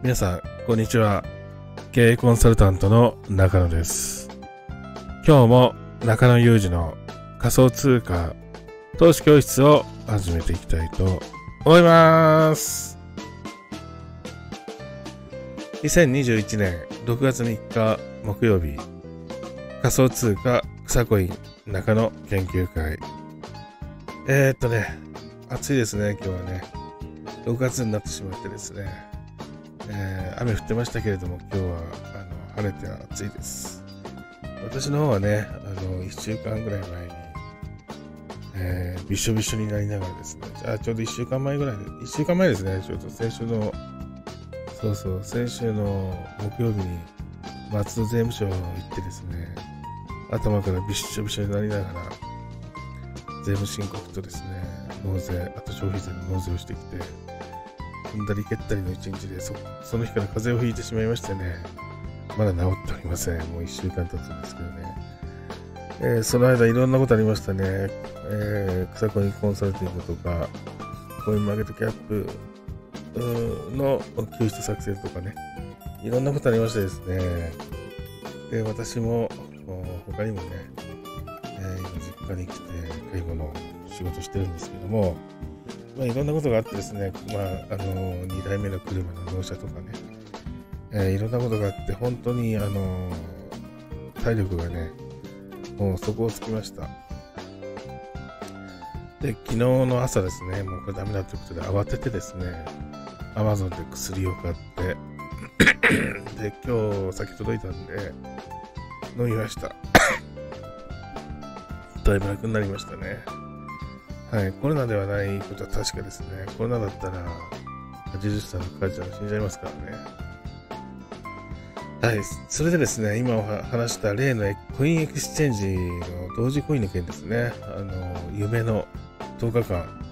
皆さん、こんにちは。経営コンサルタントの中野です。今日も中野裕二の仮想通貨投資教室を始めていきたいと思います。2021年6月3日木曜日、仮想通貨草コイン中野研究会。えー、っとね、暑いですね、今日はね。6月になってしまってですね。えー、雨降ってましたけれども、今日はあの晴れて暑いです。私の方はね、あの1週間ぐらい前に、えー、びしょびしょになりながらですね、じゃあちょうど1週間前ぐらいで、1週間前ですね、ちょっと先週の、そうそう、先週の木曜日に松戸税務署行ってですね、頭からびしょびしょになりながら、税務申告とですね、納税、あと消費税の納税をしてきて、踏んだり蹴ったりの一日でそ、その日から風邪をひいてしまいましてね、まだ治っておりません。もう1週間経つんですけどね。えー、その間いろんなことありましたね。えー、草子にコンサルティングとか、コインマーケットキャップの救出作成とかね、いろんなことありましてですね。で、私も、他にもね、えー、実家に来て介護の仕事してるんですけども、まあ、いろんなことがあってですね、まあ、あの2台目の車の納車とかね、えー、いろんなことがあって本当にあの体力がねもう底をつきましたで昨日の朝ですねもうこれダメだということで慌ててですね Amazon で薬を買って で今日先届いたんで飲みました だいぶ楽になりましたねはい、コロナではないことは確かですね。コロナだったら、80歳の母ちゃん死んじゃいますからね。はい、それでですね、今話した例のコインエクスチェンジの同時コインの件ですね。あの、夢の10日間、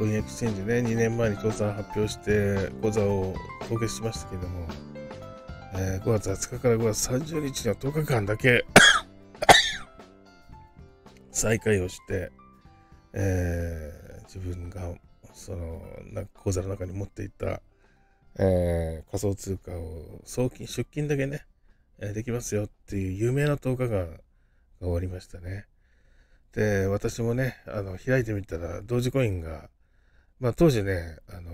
コインエクスチェンジね、2年前に調産発表して、口座を凍結しましたけれども、えー、5月20日から5月30日の10日間だけ 再開をして、えー、自分がそのな口座の中に持っていた、えー、仮想通貨を送金出金だけね、えー、できますよっていう有名な10日間が終わりましたね。で私もねあの開いてみたら同時コインが、まあ、当時ね、あの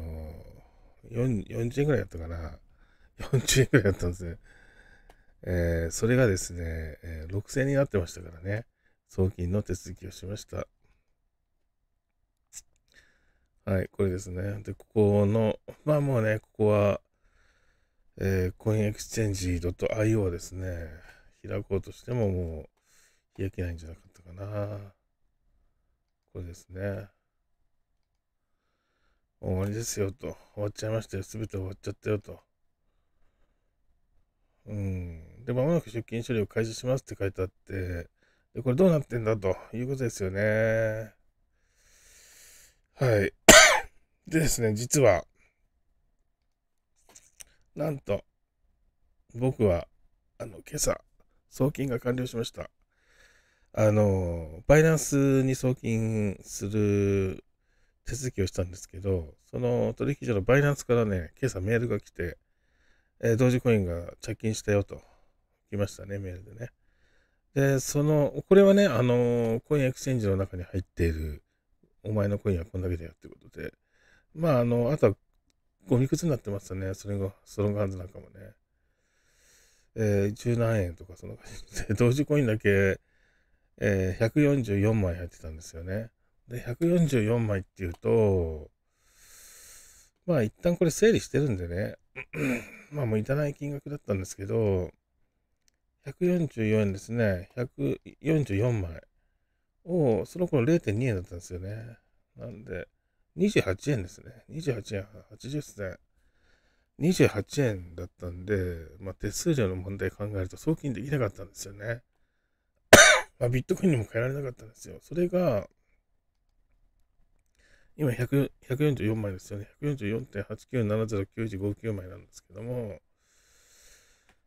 ー、40円ぐらいだったかな40 円ぐらいだったんですね。えー、それがですね、えー、6000円になってましたからね、送金の手続きをしました。はい、これですね。で、ここの、まあもうね、ここは、えー、コインエクスチェンジ .io はですね、開こうとしてももう開けないんじゃなかったかな。これですね。終わりですよと。終わっちゃいましたよ。すべて終わっちゃったよと。うん。で、まもなく出勤処理を開始しますって書いてあって、で、これどうなってんだということですよね。はい。でですね、実は、なんと、僕は、あの、今朝、送金が完了しました。あの、バイナンスに送金する手続きをしたんですけど、その取引所のバイナンスからね、今朝メールが来て、えー、同時コインが着金したよと、来ましたね、メールでね。で、その、これはね、あの、コインエクスチェンジの中に入っている、お前のコインはこんだけだよってことで、まあ、あの、あとは、ゴミ靴になってましたね。それが、ソロガンズなんかもね。えー、十何円とか、その感じで、同時コインだけ、えー、144枚入ってたんですよね。で、144枚っていうと、まあ一旦これ整理してるんでね、まあもういらない金額だったんですけど、144円ですね、144枚を、その頃0.2円だったんですよね。なんで、28円ですね。28円80銭。28円だったんで、まあ、手数料の問題考えると送金できなかったんですよね。まあ、ビットコインにも変えられなかったんですよ。それが、今100 144枚ですよね。144.89709 1 59枚なんですけども、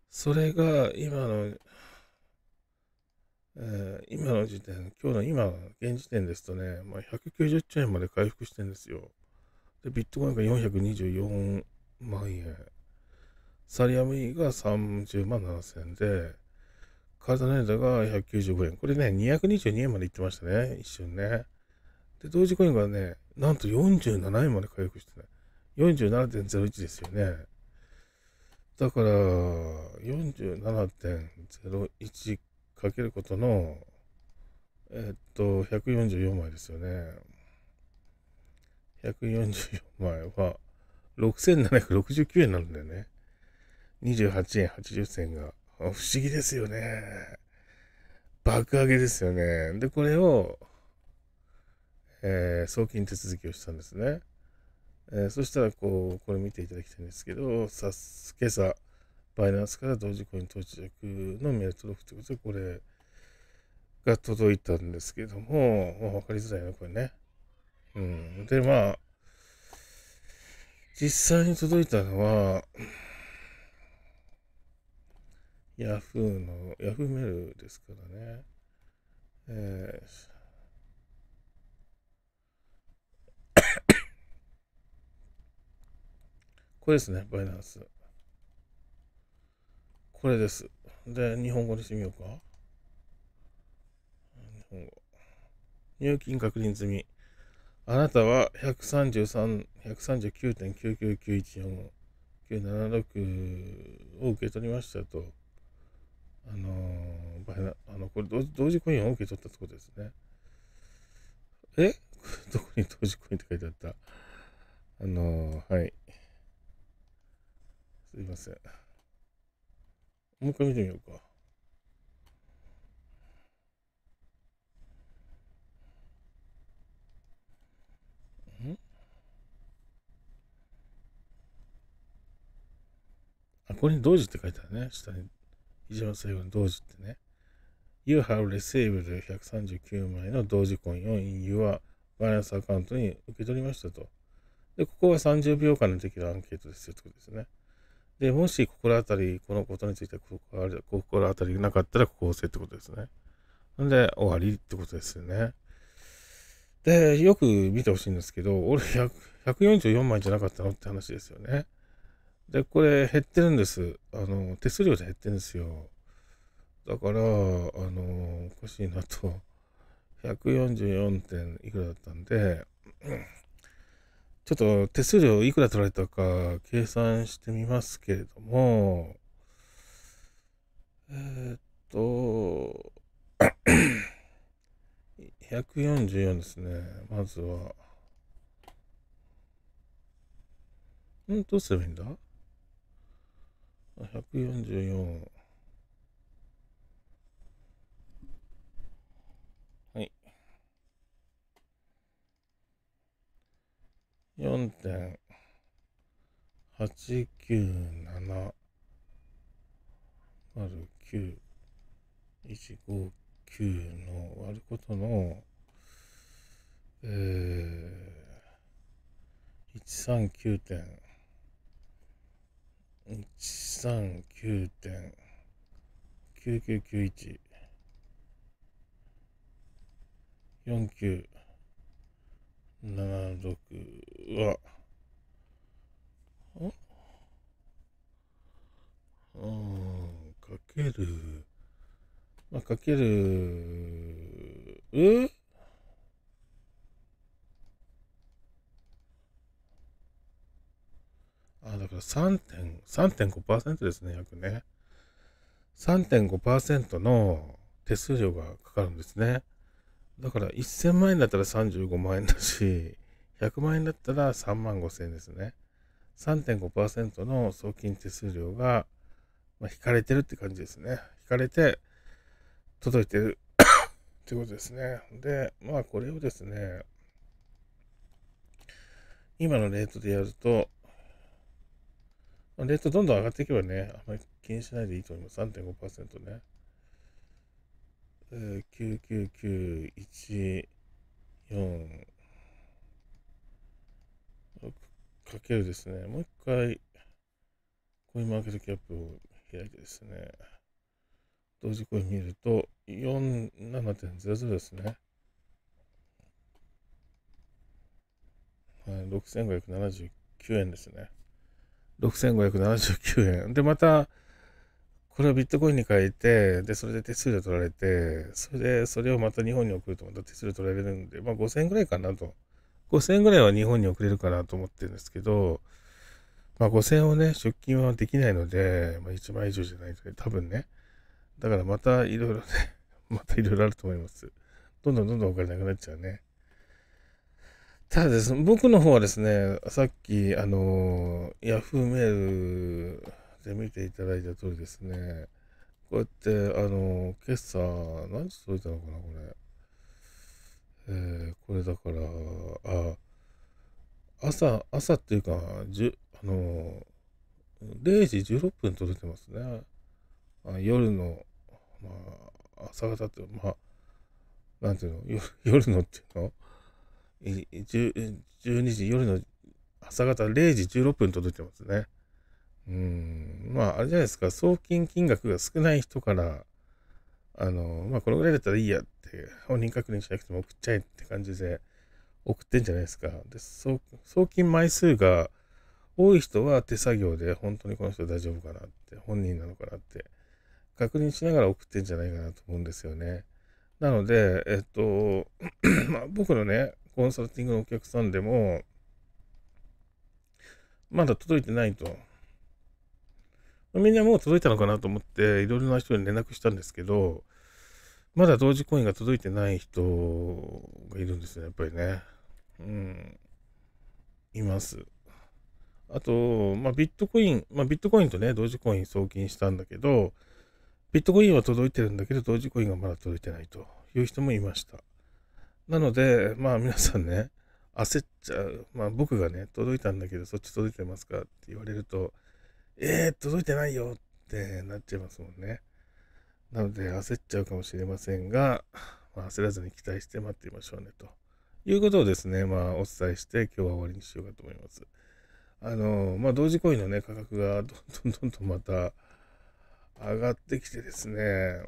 それが今のえー、今の時点、今日の今、現時点ですとね、まあ、190兆円まで回復してるんですよ。で、ビットコインが424万円。サリアムイが30万7000円で、カルタネータが195円。これね、222円までいってましたね、一瞬ね。で、同時コインがね、なんと47円まで回復してね、47.01ですよね。だから、47.01かけることの、えー、っと、144枚ですよね。144枚は、6769円なんだよね。28円80銭が。不思議ですよね。爆上げですよね。で、これを、えー、送金手続きをしたんですね。えー、そしたら、こう、これ見ていただきたいんですけど、さ今朝、バイナンスから同時コイン到着のメール届くということで、これが届いたんですけども、まあ、分かりづらいな、これね。うん。で、まあ、実際に届いたのは、ヤフーの、ヤフーメールですからね。えーこれですね、バイナンス。これです。で、日本語にしてみようか。日本語。入金確認済み。あなたは139.99994 976を受け取りましたと。あのあのこれ同時コインを受け取ったとことですね。え どこに同時コインって書いてあったあのはい。すいません。もう一回見てみようか。あ、ここに同時って書いてあるね。下に。一番最後に同時ってね。You have received 139枚の同時コインを in your balance account に受け取りましたと。で、ここは30秒間のできるアンケートですよってことですね。で、もし心当たり、このことについて心当たりなかったら、ここを押せってことですね。なんで、終わりってことですよね。で、よく見てほしいんですけど、俺100 144枚じゃなかったのって話ですよね。で、これ減ってるんです。あの、手数料で減ってるんですよ。だから、あの、おかしいなと。144点いくらだったんで、ちょっと手数料いくら取られたか計算してみますけれども、えー、っと、144 ですね。まずは。んどうすればいいんだ ?144。4.897 0 9、159の割ることの、えー、139点、139点、9991、49、7六は、うん、かける、まあ、かける、えあ、だから3.5%ですね、約ね。3.5%の手数料がかかるんですね。だから1000万円だったら35万円だし、100万円だったら3万5千円ですね。3.5%の送金手数料が、まあ、引かれてるって感じですね。引かれて届いてる ってことですね。で、まあこれをですね、今のレートでやると、レートどんどん上がっていけばね、あまり気にしないでいいと思います。3.5%ね。99914かけるですね。もう一回、コインマーケットキャップを開いてですね、同時コイン見ると、47.00ですね。はい、6579円ですね。6579円。で、また、これをビットコインに変えて、で、それで手数料取られて、それで、それをまた日本に送るとまた手数料取られるんで、まあ5000円ぐらいかなと。5000円ぐらいは日本に送れるかなと思ってるんですけど、まあ5000円をね、出金はできないので、まあ1万以上じゃないと多分ね。だからまたいろいろね またいろいろあると思います。どんどんどんどんお金なくなっちゃうね。ただですね、僕の方はですね、さっき、あの、Yahoo メールて見ていただいた通りですね、こうやって、あの、今朝、何時届いたのかな、これ。えー、これだから、あ、朝、朝っていうか、あの、0時16分届いてますね。あ夜の、まあ、朝方って、まあ、なんていうの、夜のっていうの12時、夜の朝方0時16分届いてますね。うん、まあ、あれじゃないですか、送金金額が少ない人から、あの、まあ、このぐらいだったらいいやって、本人確認しなくても送っちゃえって感じで送ってんじゃないですか。で、送金枚数が多い人は手作業で、本当にこの人大丈夫かなって、本人なのかなって、確認しながら送ってんじゃないかなと思うんですよね。なので、えっと、まあ、僕のね、コンサルティングのお客さんでも、まだ届いてないと。みんなもう届いたのかなと思って、いろいろな人に連絡したんですけど、まだ同時コインが届いてない人がいるんですね、やっぱりね。うん。います。あと、まあ、ビットコイン、まあ、ビットコインとね、同時コイン送金したんだけど、ビットコインは届いてるんだけど、同時コインがまだ届いてないという人もいました。なので、まあ皆さんね、焦っちゃう。まあ僕がね、届いたんだけど、そっち届いてますかって言われると、えー、届いてないよってなっちゃいますもんね。なので、焦っちゃうかもしれませんが、まあ、焦らずに期待して待ってみましょうね、ということをですね、まあ、お伝えして、今日は終わりにしようかと思います。あの、まあ、同時コインのね、価格がどんどんどんどんまた上がってきてですね、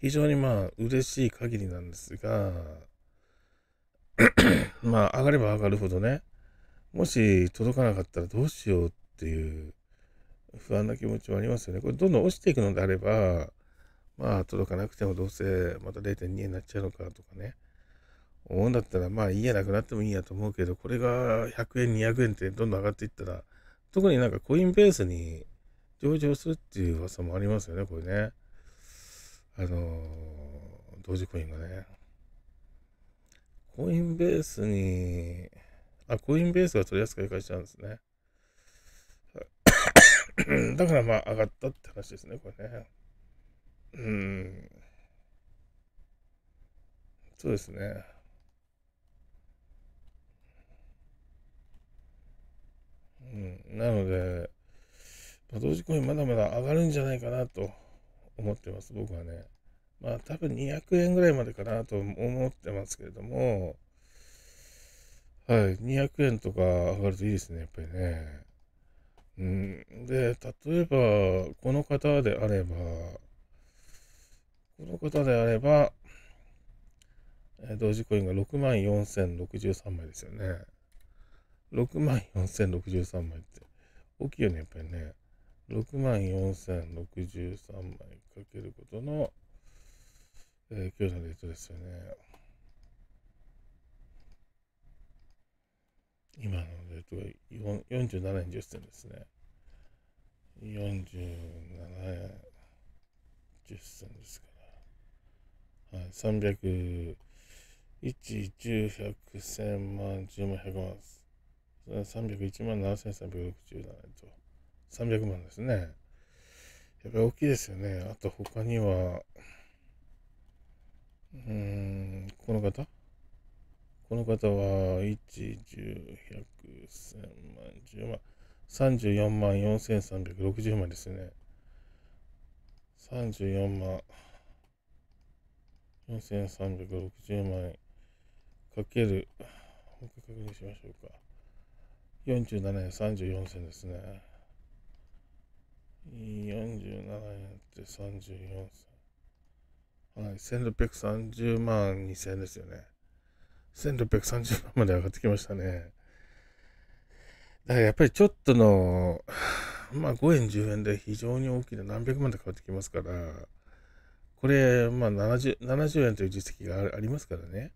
非常にまあ、嬉しい限りなんですが、まあ、上がれば上がるほどね、もし届かなかったらどうしようっていう不安な気持ちもありますよね。これどんどん落ちていくのであれば、まあ届かなくてもどうせまた0.2になっちゃうのかとかね。思うんだったらまあいいやなくなってもいいやと思うけど、これが100円、200円ってどんどん上がっていったら、特になんかコインベースに上場するっていう噂もありますよね、これね。あの同時コインがね。コインベースに、あ、コインベースが取り扱い会社なんですね。だからまあ上がったって話ですね、これね。うん。そうですね。うん。なので、まあ、同時コインまだまだ上がるんじゃないかなと思ってます、僕はね。まあ多分200円ぐらいまでかなと思ってますけれども、はい、200円とか上がるといいですね、やっぱりね。うん、で、例えば、この方であれば、この方であれば、え同時コインが6万4063枚ですよね。6万4063枚って、大きいよね、やっぱりね。6万4063枚かけることの、えー、今日のレートですよね。今のでと47円10銭ですね。47円10銭ですから。はい、300、1、10、100、1000万、10万、100万です。301万7367円と。300万ですね。やっぱり大きいですよね。あと他には、うーん、この方この方は、1、10、100、1000万、10万、34万4360万ですね。34万4360万かける、もう一回確認しましょうか。47円34銭ですね。47円って34銭。はい、1630万2000ですよね。1630万まで上がってきましたね。だからやっぱりちょっとの、まあ5円10円で非常に大きな何百万で変わってきますから、これ、まあ70、70円という実績がありますからね。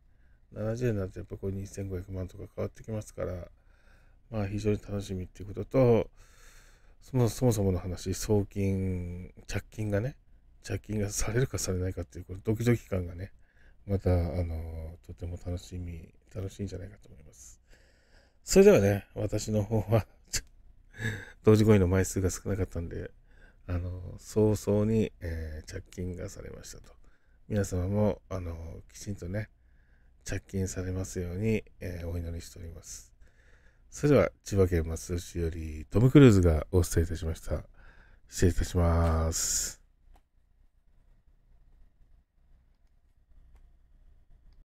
70円だとやっぱこれ2500万とか変わってきますから、まあ非常に楽しみっていうことと、そもそもの話、送金、着金がね、着金がされるかされないかっていう、このドキドキ感がね、また、あの、とても楽しみ、楽しいんじゃないかと思います。それではね、私の方は 同時声の枚数が少なかったんで、あの、早々に、えー、着金がされましたと。皆様も、あの、きちんとね、着金されますように、えー、お祈りしております。それでは、千葉県松戸市よりトム・クルーズがお伝えいたしました。失礼いたします。